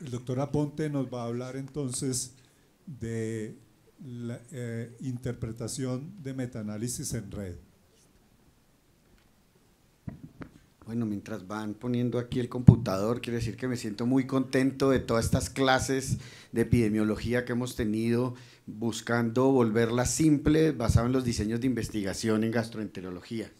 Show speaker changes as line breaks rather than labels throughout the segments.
El doctor Aponte nos va a hablar entonces de la eh, interpretación de metaanálisis en red. Bueno, mientras van poniendo aquí el computador, quiero decir que me siento muy contento de todas estas clases de epidemiología que hemos tenido, buscando volverlas simple basado en los diseños de investigación en gastroenterología.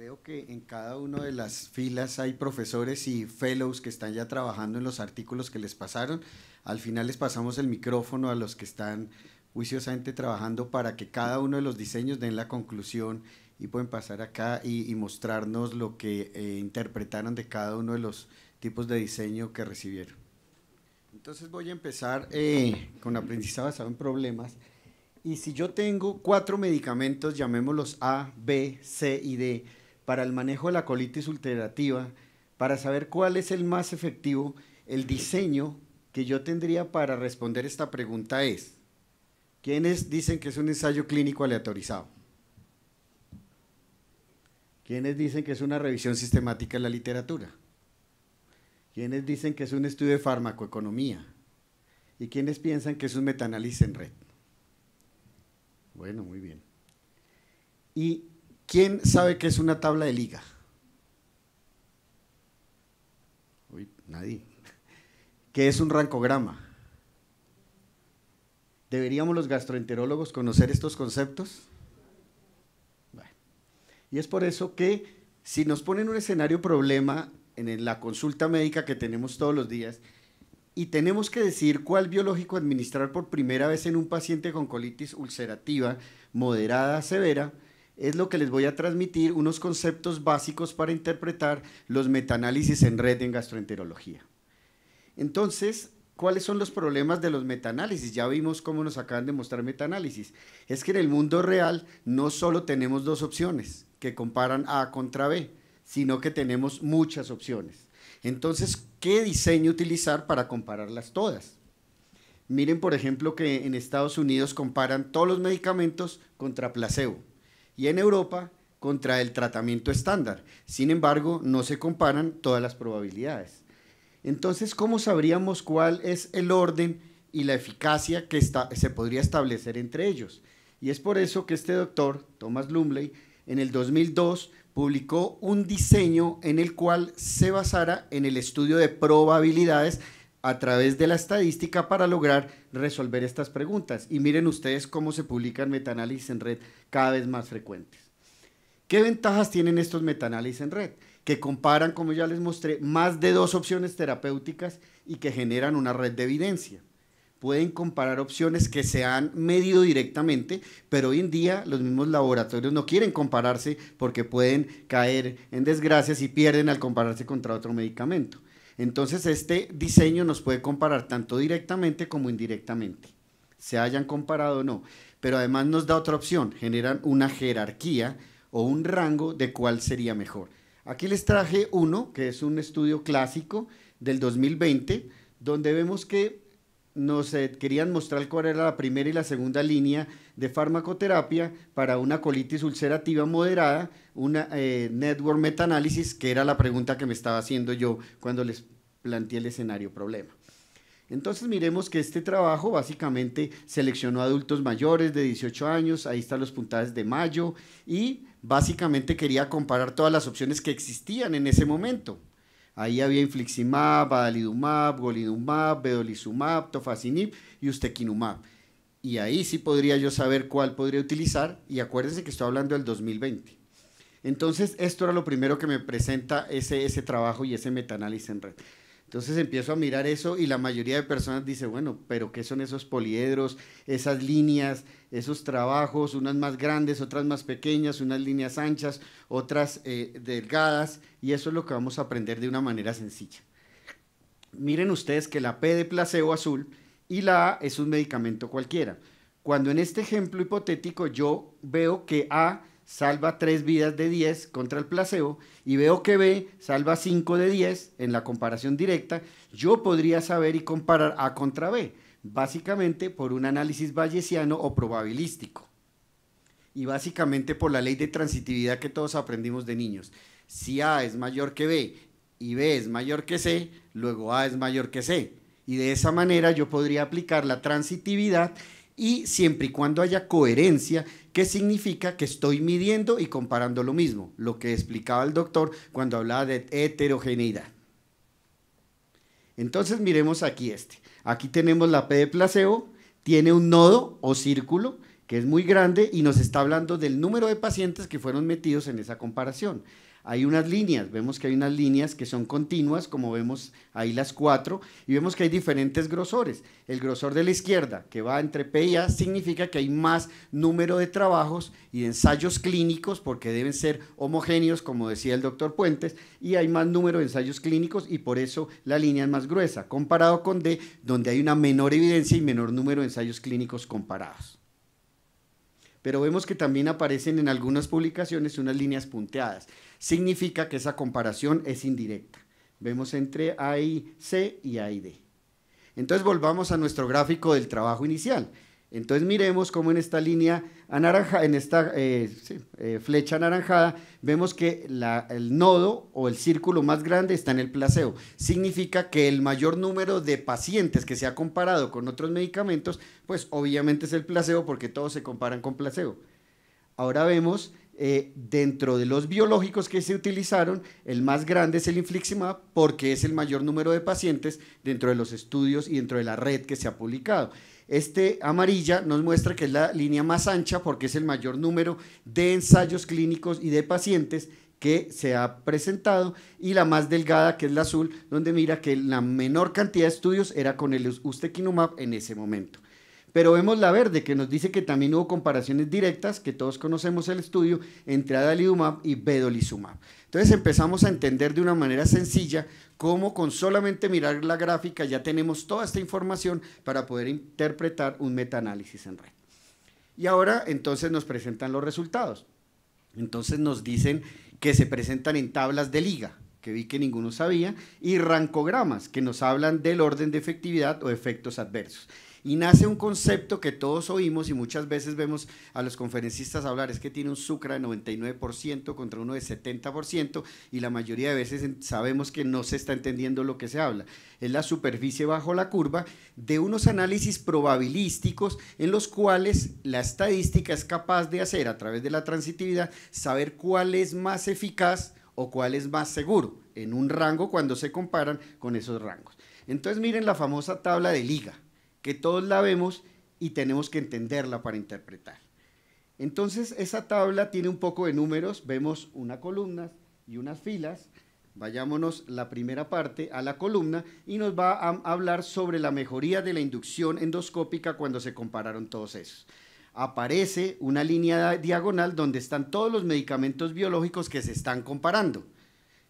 Veo que en cada una de las filas hay profesores y fellows que están ya trabajando en los artículos que les pasaron. Al final les pasamos el micrófono a los que están juiciosamente trabajando para que cada uno de los diseños den la conclusión y pueden pasar acá y, mostrarnos lo que eh, interpretaron de cada uno de los tipos de diseño que recibieron. Entonces voy a empezar eh, con aprendizaje basado en problemas. Y si yo tengo cuatro medicamentos, llamémoslos A, B, C y D, para el manejo de la colitis ulcerativa, para saber cuál es el más efectivo, el diseño que yo tendría para responder esta pregunta es, ¿quiénes dicen que es un ensayo clínico aleatorizado? ¿Quiénes dicen que es una revisión sistemática de la literatura? ¿Quiénes dicen que es un estudio de farmacoeconomía? ¿Y quiénes piensan que es un metanálisis en red? Bueno, muy bien. Y ¿Quién sabe qué es una tabla de liga? Uy, nadie. ¿Qué es un rancograma? ¿Deberíamos los gastroenterólogos conocer estos conceptos? Y es por eso que si nos ponen un escenario problema en la consulta médica que tenemos todos los días y tenemos que decir cuál biológico administrar por primera vez en un paciente con colitis ulcerativa moderada severa, es lo que les voy a transmitir, unos conceptos básicos para interpretar los metaanálisis en red en gastroenterología. Entonces, ¿cuáles son los problemas de los metaanálisis? Ya vimos cómo nos acaban de mostrar metaanálisis. Es que en el mundo real no solo tenemos dos opciones que comparan A contra B, sino que tenemos muchas opciones. Entonces, ¿qué diseño utilizar para compararlas todas? Miren, por ejemplo, que en Estados Unidos comparan todos los medicamentos contra placebo y en Europa contra el tratamiento estándar. Sin embargo, no se comparan todas las probabilidades. Entonces, ¿cómo sabríamos cuál es el orden y la eficacia que se podría establecer entre ellos? Y es por eso que este doctor, Thomas Lumley, en el 2002 publicó un diseño en el cual se basara en el estudio de probabilidades a través de la estadística para lograr resolver estas preguntas. Y miren ustedes cómo se publican meta-análisis en red cada vez más frecuentes. ¿Qué ventajas tienen estos metanálisis en red? Que comparan, como ya les mostré, más de dos opciones terapéuticas y que generan una red de evidencia. Pueden comparar opciones que se han medido directamente, pero hoy en día los mismos laboratorios no quieren compararse porque pueden caer en desgracias y pierden al compararse contra otro medicamento. Entonces, este diseño nos puede comparar tanto directamente como indirectamente, se hayan comparado o no. Pero además nos da otra opción, generan una jerarquía o un rango de cuál sería mejor. Aquí les traje uno, que es un estudio clásico del 2020, donde vemos que nos querían mostrar cuál era la primera y la segunda línea de farmacoterapia para una colitis ulcerativa moderada, una network eh, network metaanálisis, que era la pregunta que me estaba haciendo yo cuando les planteé el escenario problema. Entonces miremos que este trabajo básicamente seleccionó adultos mayores de 18 años, ahí están los puntajes de mayo, y básicamente quería comparar todas las opciones que existían en ese momento Ahí había infliximab, adalimumab, Golidumab, vedolizumab, tofacinib y ustekinumab. Y ahí sí podría yo saber cuál podría utilizar. Y acuérdense que estoy hablando del 2020. Entonces, esto era lo primero que me presenta ese, ese trabajo y ese metaanálisis en red. Entonces empiezo a mirar eso y la mayoría de personas dice, bueno, pero ¿qué son esos poliedros, esas líneas, esos trabajos, unas más grandes, otras más pequeñas, unas líneas anchas, otras eh, delgadas? Y eso es lo que vamos a aprender de una manera sencilla. Miren ustedes que la P de placebo azul y la A es un medicamento cualquiera. Cuando en este ejemplo hipotético yo veo que A salva 3 vidas de 10 contra el placebo y veo que B salva 5 de 10 en la comparación directa, yo podría saber y comparar A contra B, básicamente por un análisis bayesiano o probabilístico y básicamente por la ley de transitividad que todos aprendimos de niños. Si A es mayor que B y B es mayor que C, luego A es mayor que C. Y de esa manera yo podría aplicar la transitividad y siempre y cuando haya coherencia, que significa que estoy midiendo y comparando lo mismo, lo que explicaba el doctor cuando hablaba de heterogeneidad. Entonces miremos aquí este. Aquí tenemos la P de placebo, tiene un nodo o círculo que es muy grande y nos está hablando del número de pacientes que fueron metidos en esa comparación hay unas líneas, vemos que hay unas líneas que son continuas, como vemos ahí las cuatro, y vemos que hay diferentes grosores. El grosor de la izquierda, que va entre P y A, significa que hay más número de trabajos y de ensayos clínicos, porque deben ser homogéneos, como decía el doctor Puentes, y hay más número de ensayos clínicos y por eso la línea es más gruesa, comparado con D, donde hay una menor evidencia y menor número de ensayos clínicos comparados pero vemos que también aparecen en algunas publicaciones unas líneas punteadas significa que esa comparación es indirecta. Vemos entre A y C y A y D. Entonces volvamos a nuestro gráfico del trabajo inicial. Entonces miremos cómo en esta línea anaranjada, en esta eh, eh, flecha anaranjada, vemos que el nodo o el círculo más grande está en el placebo. Significa que el mayor número de pacientes que se ha comparado con otros medicamentos, pues obviamente es el placebo porque todos se comparan con placebo. Ahora vemos eh, dentro de los biológicos que se utilizaron, el más grande es el infliximab porque es el mayor número de pacientes dentro de los estudios y dentro de la red que se ha publicado. Este amarilla nos muestra que es la línea más ancha porque es el mayor número de ensayos clínicos y de pacientes que se ha presentado y la más delgada que es la azul, donde mira que la menor cantidad de estudios era con el ustekinumab en ese momento. Pero vemos la verde, que nos dice que también hubo comparaciones directas, que todos conocemos el estudio, entre Adalidumab y vedolizumab. Entonces empezamos a entender de una manera sencilla cómo con solamente mirar la gráfica ya tenemos toda esta información para poder interpretar un metaanálisis en red. Y ahora entonces nos presentan los resultados. Entonces nos dicen que se presentan en tablas de liga, que vi que ninguno sabía, y rancogramas, que nos hablan del orden de efectividad o efectos adversos. Y nace un concepto que todos oímos y muchas veces vemos a los conferencistas hablar, es que tiene un sucre de 99% contra uno de 70% y la mayoría de veces sabemos que no se está entendiendo lo que se habla. Es la superficie bajo la curva de unos análisis probabilísticos en los cuales la estadística es capaz de hacer a través de la transitividad saber cuál es más eficaz o cuál es más seguro en un rango cuando se comparan con esos rangos. Entonces miren la famosa tabla de liga que todos la vemos y tenemos que entenderla para interpretar. Entonces, esa tabla tiene un poco de números, vemos una columna y unas filas. Vayámonos la primera parte a la columna y nos va a hablar sobre la mejoría de la inducción endoscópica cuando se compararon todos esos. Aparece una línea diagonal donde están todos los medicamentos biológicos que se están comparando.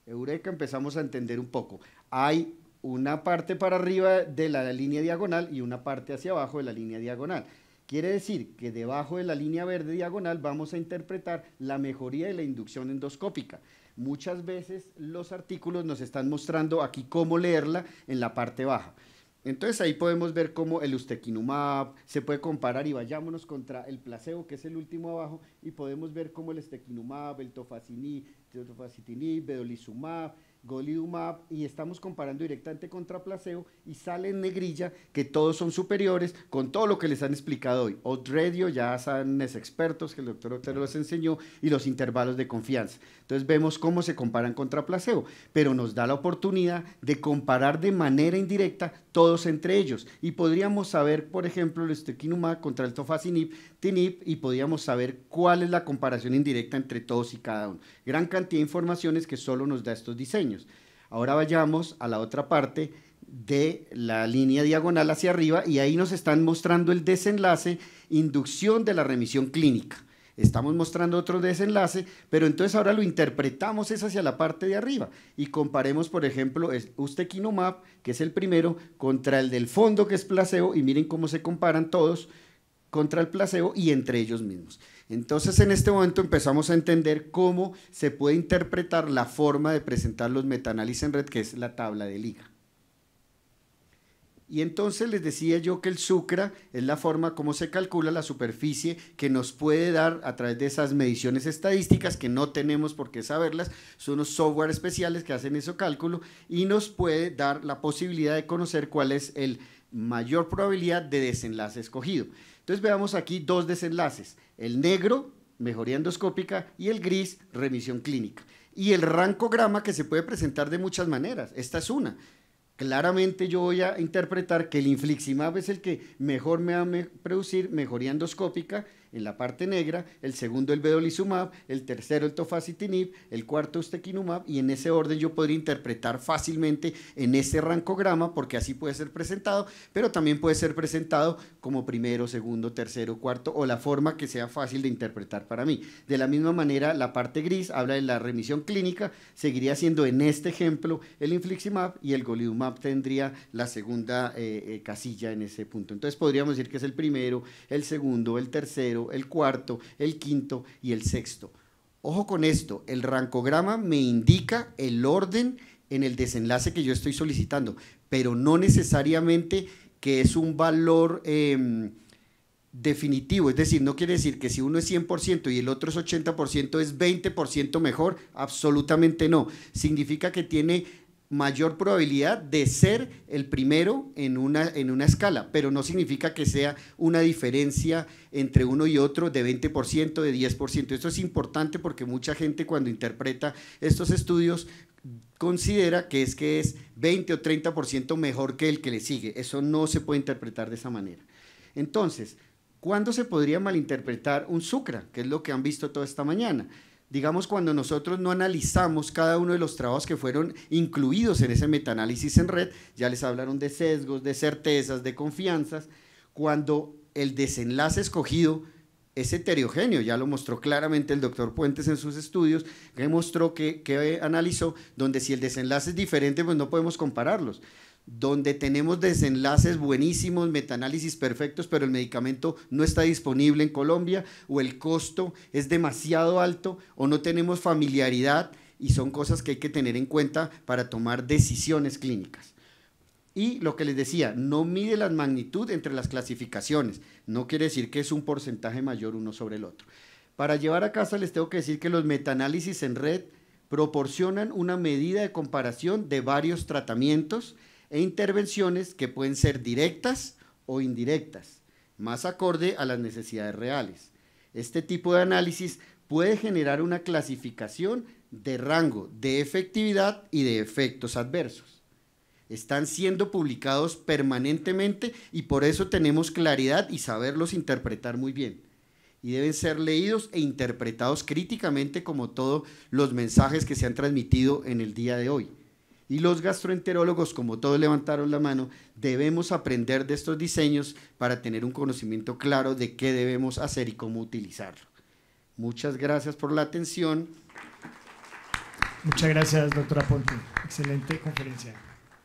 Eureka, empezamos a entender un poco. Hay una parte para arriba de la línea diagonal y una parte hacia abajo de la línea diagonal. Quiere decir que debajo de la línea verde diagonal vamos a interpretar la mejoría de la inducción endoscópica. Muchas veces los artículos nos están mostrando aquí cómo leerla en la parte baja. Entonces ahí podemos ver cómo el ustequinumab se puede comparar y vayámonos contra el placebo, que es el último abajo, y podemos ver cómo el ustequinumab, el tofaciní, tofacitinib, vedolizumab, Golidumab, y estamos comparando directamente contra placebo y sale en negrilla que todos son superiores con todo lo que les han explicado hoy. Odredio, ya saben, es expertos que el doctor Otero les enseñó y los intervalos de confianza. Entonces vemos cómo se comparan contra placebo, pero nos da la oportunidad de comparar de manera indirecta todos entre ellos y podríamos saber, por ejemplo, el ustekinumab contra el tofacinib, TINIP y podríamos saber cuál es la comparación indirecta entre todos y cada uno. Gran cantidad informaciones que solo nos da estos diseños. Ahora vayamos a la otra parte de la línea diagonal hacia arriba y ahí nos están mostrando el desenlace, inducción de la remisión clínica. Estamos mostrando otro desenlace, pero entonces ahora lo interpretamos es hacia la parte de arriba y comparemos, por ejemplo, este Kinomap, que es el primero, contra el del fondo, que es placebo, y miren cómo se comparan todos contra el placebo y entre ellos mismos. Entonces en este momento empezamos a entender cómo se puede interpretar la forma de presentar los metaanálisis en red, que es la tabla de liga. Y entonces les decía yo que el sucra es la forma como se calcula la superficie que nos puede dar a través de esas mediciones estadísticas que no tenemos por qué saberlas, son unos software especiales que hacen ese cálculo y nos puede dar la posibilidad de conocer cuál es el mayor probabilidad de desenlace escogido. Entonces veamos aquí dos desenlaces, el negro, mejoría endoscópica, y el gris, remisión clínica. Y el rancograma que se puede presentar de muchas maneras, esta es una. Claramente yo voy a interpretar que el infliximab es el que mejor me va a producir mejoría endoscópica en la parte negra, el segundo el vedolizumab, el tercero el tofacitinib, el cuarto ustekinumab y en ese orden yo podría interpretar fácilmente en ese rancograma porque así puede ser presentado, pero también puede ser presentado como primero, segundo, tercero, cuarto o la forma que sea fácil de interpretar para mí. De la misma manera, la parte gris habla de la remisión clínica, seguiría siendo en este ejemplo el infliximab y el golidumab tendría la segunda eh, eh, casilla en ese punto. Entonces podríamos decir que es el primero, el segundo, el tercero, el cuarto, el quinto y el sexto. Ojo con esto, el rancograma me indica el orden en el desenlace que yo estoy solicitando, pero no necesariamente que es un valor em, definitivo. Es decir, no quiere decir que si uno es 100% y el otro es 80%, es 20% mejor. Absolutamente no. Significa que tiene mayor probabilidad de ser el primero en una, en una escala, pero no significa que sea una diferencia entre uno y otro de 20%, de 10%. Esto es importante porque mucha gente cuando interpreta estos estudios considera que es que es 20 o 30% mejor que el que le sigue. Eso no se puede interpretar de esa manera. Entonces, ¿cuándo se podría malinterpretar un sucra? Que es lo que han visto toda esta mañana digamos, cuando nosotros no analizamos cada uno de los trabajos que fueron incluidos en ese metaanálisis en red, ya les hablaron de sesgos, de certezas, de confianzas, cuando el desenlace escogido es heterogéneo, ya lo mostró claramente el doctor Puentes en sus estudios, que mostró que, que analizó, donde si el desenlace es diferente, pues no podemos compararlos donde tenemos desenlaces buenísimos, metaanálisis perfectos, pero el medicamento no está disponible en Colombia o el costo es demasiado alto o no tenemos familiaridad y son cosas que hay que tener en cuenta para tomar decisiones clínicas. Y lo que les decía, no mide la magnitud entre las clasificaciones, no quiere decir que es un porcentaje mayor uno sobre el otro. Para llevar a casa les tengo que decir que los metaanálisis en red proporcionan una medida de comparación de varios tratamientos e intervenciones que pueden ser directas o indirectas, más acorde a las necesidades reales. Este tipo de análisis puede generar una clasificación de rango, de efectividad y de efectos adversos. Están siendo publicados permanentemente y por eso tenemos claridad y saberlos interpretar muy bien. Y deben ser leídos e interpretados críticamente como todos los mensajes que se han transmitido en el día de hoy. Y los gastroenterólogos, como todos levantaron la mano, debemos aprender de estos diseños para tener un conocimiento claro de qué debemos hacer y cómo utilizarlo. Muchas gracias por la atención. Muchas gracias, doctora Ponte. Excelente conferencia.